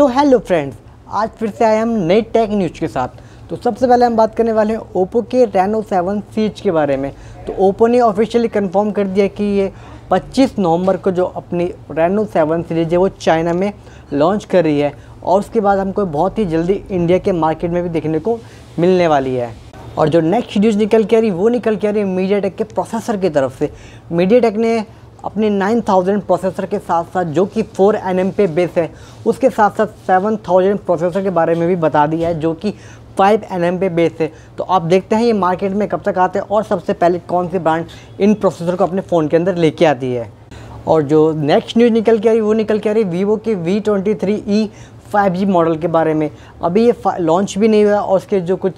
तो hello friends आज फिर से आए हम नई टेक न्यूज के साथ तो सबसे पहले हम बात करने वाले हैं ओप्पो के रेनो सेवन सीज के बारे में तो ओप्पो ने ऑफिशियली कंफर्म कर दिया कि ये 25 नवंबर को जो अपनी रेनो सेवन सीरीज है वो चाइना में लॉन्च कर रही है और उसके बाद हमको बहुत ही जल्दी इंडिया के मार्केट में भी देखने को मिलने वाली है और जो नेक्स्ट न्यूज़ निकल के आ रही वो निकल के आ रही है मीडिया टेक के प्रोसेसर की तरफ से मीडिया टेक ने अपने 9000 प्रोसेसर के साथ साथ जो कि 4 एन पे बेस है उसके साथ साथ 7000 प्रोसेसर के बारे में भी बता दिया है जो कि 5 एन पे बेस है तो आप देखते हैं ये मार्केट में कब तक आते हैं और सबसे पहले कौन सी ब्रांड इन प्रोसेसर को अपने फ़ोन के अंदर लेके आती है और जो नेक्स्ट न्यूज़ निकल के आ रही वो निकल के आ रही वीवो के V twenty three E five G model के बारे में अभी ये लॉन्च भी नहीं हुआ और उसके जो कुछ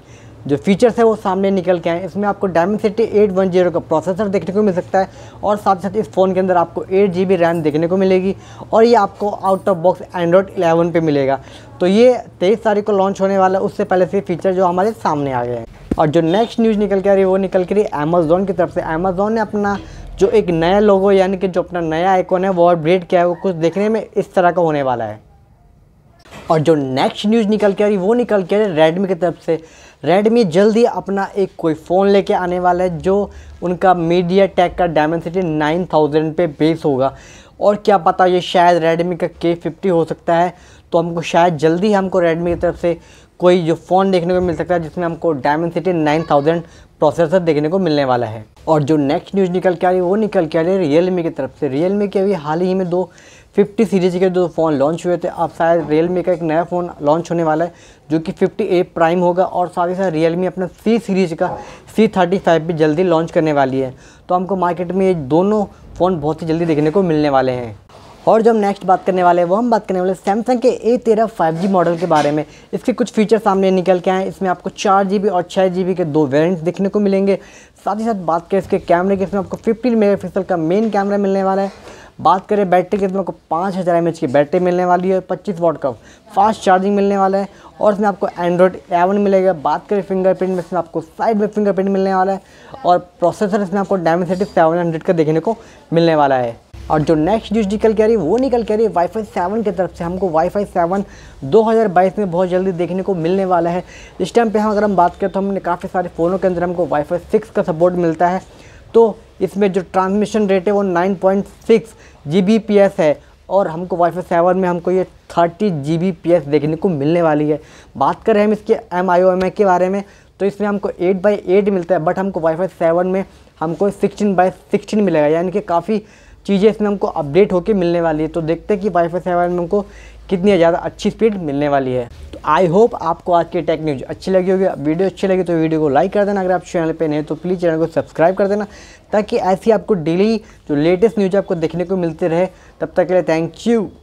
जो फीचर्स है वो सामने निकल के आए इसमें आपको डायमेंसिटी जीरो का प्रोसेसर देखने को मिल सकता है और साथ ही साथ इस फ़ोन के अंदर आपको एट जी बी रैम देखने को मिलेगी और ये आपको out of box Android eleven पे मिलेगा तो ये तेईस तारीख को लॉन्च होने वाला है उससे पहले से फीचर जो हमारे सामने आ गए हैं और जो नेक्स्ट न्यूज़ निकल के आ रही है वो निकल के रही अमेज़ोन की तरफ से अमेज़ोन ने अपना जो एक नया लोगो यानी कि जो अपना नया आइकॉन है वो ब्रेड किया है वो कुछ देखने में इस तरह का होने वाला है और जो नेक्स्ट न्यूज़ निकल के आ रही वो निकल के आ रही रेडमी की तरफ से रेडमी जल्दी अपना एक कोई फ़ोन लेके आने वाला है जो उनका मीडिया टेक का डायमेंसिटी नाइन थाउजेंड पे बेस होगा और क्या पता ये शायद रेडमी का के फिफ्टी हो सकता है तो हमको शायद जल्दी हमको रेडमी की तरफ से कोई जो फ़ोन देखने को मिल सकता है जिसमें हमको डायमेंसिटी नाइन थाउजेंड प्रोसेसर देखने को मिलने वाला है और जो नेक्स्ट न्यूज़ निकल के आ रही है वो निकल के आ रही है मी की तरफ से मी के अभी हाल ही में दो फिफ्टी सीरीज के जो फ़ोन लॉन्च हुए थे अब शायद रियलमी का एक नया फ़ोन लॉन्च होने वाला है जो कि फिफ्टी ए प्राइम होगा और साथ ही साथ रियलमी अपना सी सीरीज़ का सी थर्टी फाइव भी जल्दी लॉन्च करने वाली है तो हमको मार्केट में ये दोनों फ़ोन बहुत ही जल्दी देखने को मिलने वाले हैं और जो हम नेक्स्ट बात करने वाले हैं वो हम बात करने वाले सैमसंग के ए तेरह फाइव जी मॉडल के बारे में इसके कुछ फीचर सामने निकल के आए इसमें आपको चार जी बी और छः जी बी के दो वेरियंट्स देखने को मिलेंगे साथ ही साथ बात करें इसके कैमरे की इसमें आपको फिफ्टीन मेगा का मेन कैमरा मिलने वाला है बात करें बैटरी की इसमें आपको पाँच हज़ार एम की बैटरी मिलने वाली है पच्चीस वॉट का फास्ट चार्जिंग मिलने वाला है और इसमें आपको एंड्रॉयड एवन मिलेगा बात करें फिंगरप्रिंट में इसमें आपको साइड में फिंगरप्रिंट मिलने वाला है और प्रोसेसर इसमें आपको डायमेंसिटी सेवन हंड्रेड का देखने को मिलने वाला है और जो नेक्स्ट न्यूज़ निकल के आ रही है वो निकल के आ रही है वाईफाई सेवन की तरफ से हमको वाईफाई सेवन 2022 में बहुत जल्दी देखने को मिलने वाला है इस टाइम पे हम हाँ, अगर हम बात करें तो हमने काफ़ी सारे फ़ोनों के अंदर हमको वाईफाई सिक्स का सपोर्ट मिलता है तो इसमें जो ट्रांसमिशन रेट है वो नाइन पॉइंट सिक्स है और हमको वाईफाई सेवन में हमको ये thirty G B P S देखने को मिलने वाली है बात करें हम इसके एम आई ओ एम आई के बारे में तो इसमें हमको एट बाई एट मिलता है बट हमको वाईफाई सेवन में हमको सिक्सटीन बाई सिक्सटीन मिलेगा यानी कि काफ़ी चीज़ें इसमें हमको अपडेट होकर मिलने वाली है तो देखते हैं कि वाईफाई सेवन में हमको कितनी ज़्यादा अच्छी स्पीड मिलने वाली है तो आई होप आपको आज की टेक न्यूज़ अच्छी लगी होगी वीडियो अच्छी लगी तो वीडियो को लाइक कर देना अगर आप चैनल पे नहीं तो प्लीज़ चैनल को सब्सक्राइब कर देना ताकि ऐसी आपको डेली जो लेटेस्ट न्यूज़ आपको देखने को मिलती रहे तब तक के लिए थैंक यू